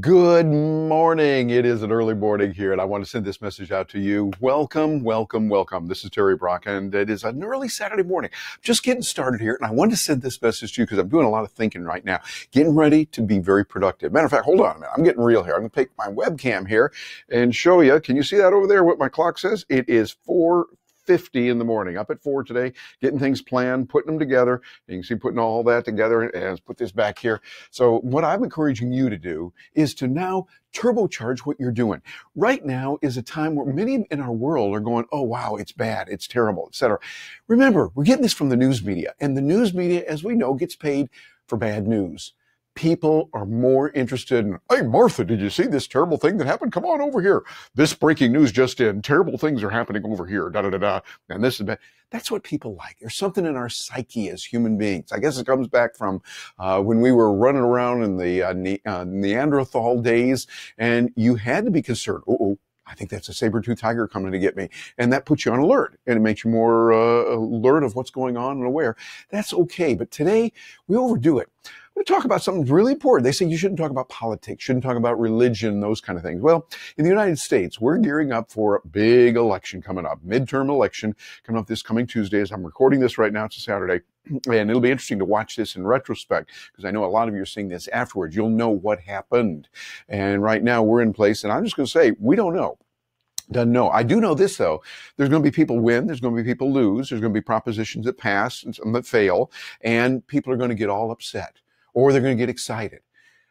Good morning. It is an early morning here, and I want to send this message out to you. Welcome, welcome, welcome. This is Terry Brock, and it is an early Saturday morning. I'm just getting started here, and I wanted to send this message to you because I'm doing a lot of thinking right now, getting ready to be very productive. Matter of fact, hold on a minute. I'm getting real here. I'm going to take my webcam here and show you. Can you see that over there? What my clock says? It is 4 50 in the morning. Up at four today, getting things planned, putting them together. You can see putting all that together and put this back here. So what I'm encouraging you to do is to now turbocharge what you're doing. Right now is a time where many in our world are going, oh wow, it's bad, it's terrible, etc. Remember, we're getting this from the news media, and the news media, as we know, gets paid for bad news people are more interested in, hey, Martha, did you see this terrible thing that happened? Come on over here. This breaking news just in. Terrible things are happening over here. Da da da da. And this is bad. That's what people like. There's something in our psyche as human beings. I guess it comes back from uh, when we were running around in the uh, ne- uh, Neanderthal days, and you had to be concerned. oh. I think that's a saber-tooth tiger coming to get me. And that puts you on alert and it makes you more uh, alert of what's going on and aware. That's okay. But today we overdo it to talk about something really important. They say you shouldn't talk about politics, shouldn't talk about religion, those kind of things. Well, in the United States, we're gearing up for a big election coming up, midterm election coming up this coming Tuesday. As I'm recording this right now, it's a Saturday. And it'll be interesting to watch this in retrospect because I know a lot of you are seeing this afterwards. You'll know what happened. And right now we're in place, and I'm just going to say, we don't know doesn't know. I do know this though. There's going to be people win. There's going to be people lose. There's going to be propositions that pass and some that fail. And people are going to get all upset or they're going to get excited.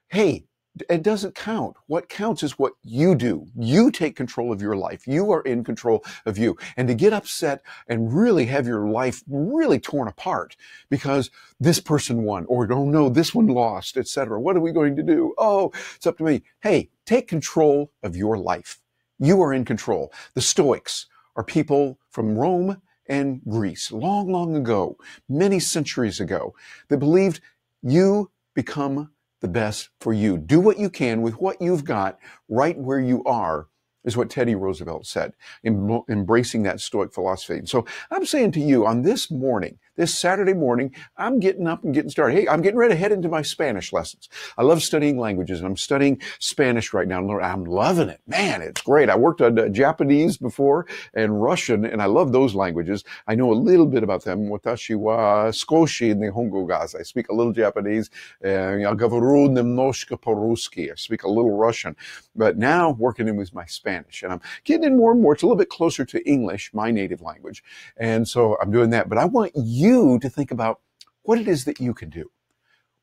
Hey, it doesn't count. What counts is what you do. You take control of your life. You are in control of you. And to get upset and really have your life really torn apart because this person won or oh, no this one lost, etc. What are we going to do? Oh, it's up to me. Hey, take control of your life. You are in control. The Stoics are people from Rome and Greece long, long ago, many centuries ago, that believed you become the best for you. Do what you can with what you've got right where you are is what Teddy Roosevelt said, embracing that Stoic philosophy. And so I'm saying to you on this morning, this Saturday morning, I'm getting up and getting started. Hey, I'm getting ready to head into my Spanish lessons. I love studying languages and I'm studying Spanish right now. I'm loving it. Man, it's great. I worked on uh, Japanese before and Russian, and I love those languages. I know a little bit about them. Watashi wa skoshi nihongo gaz. I speak a little Japanese. Я говорю немножко по-русски. I speak a little Russian. But now working in with my Spanish, and I'm getting in more and more. It's a little bit closer to English, my native language. And so I'm doing that. But I want you you to think about what it is that you can do,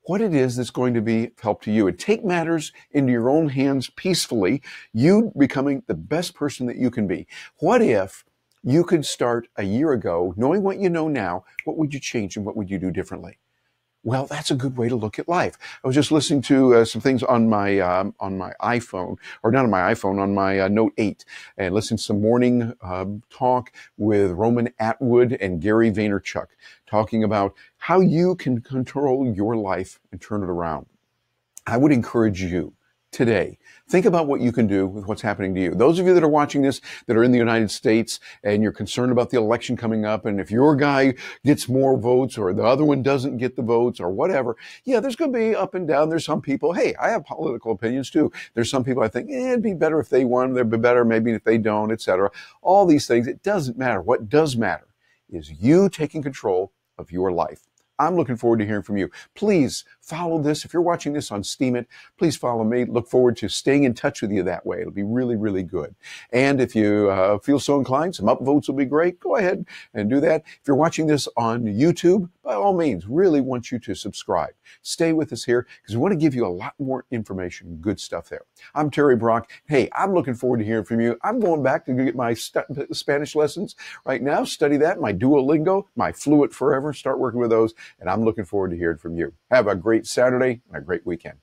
what it is that's going to be help to you, and take matters into your own hands peacefully, you becoming the best person that you can be. What if you could start a year ago, knowing what you know now, what would you change and what would you do differently? Well, that's a good way to look at life. I was just listening to uh, some things on my um, on my iPhone, or not on my iPhone, on my uh, Note 8, and listened to some morning um, talk with Roman Atwood and Gary Vaynerchuk talking about how you can control your life and turn it around. I would encourage you today. Think about what you can do with what's happening to you. Those of you that are watching this that are in the United States and you're concerned about the election coming up and if your guy gets more votes or the other one doesn't get the votes or whatever, yeah, there's going to be up and down. There's some people, hey, I have political opinions too. There's some people I think, eh, it'd be better if they won. They'd be better maybe if they don't, etc. All these things. It doesn't matter. What does matter is you taking control of your life. I'm looking forward to hearing from you. Please follow this. If you're watching this on Steam It, please follow me. Look forward to staying in touch with you that way. It'll be really, really good. And if you uh, feel so inclined, some upvotes will be great. Go ahead and do that. If you're watching this on YouTube, by all means, really want you to subscribe. Stay with us here because we want to give you a lot more information, good stuff there. I'm Terry Brock. Hey, I'm looking forward to hearing from you. I'm going back to get my Spanish lessons right now. Study that, my Duolingo, my Fluent Forever. Start working with those and I'm looking forward to hearing from you. Have a great Saturday and a great weekend.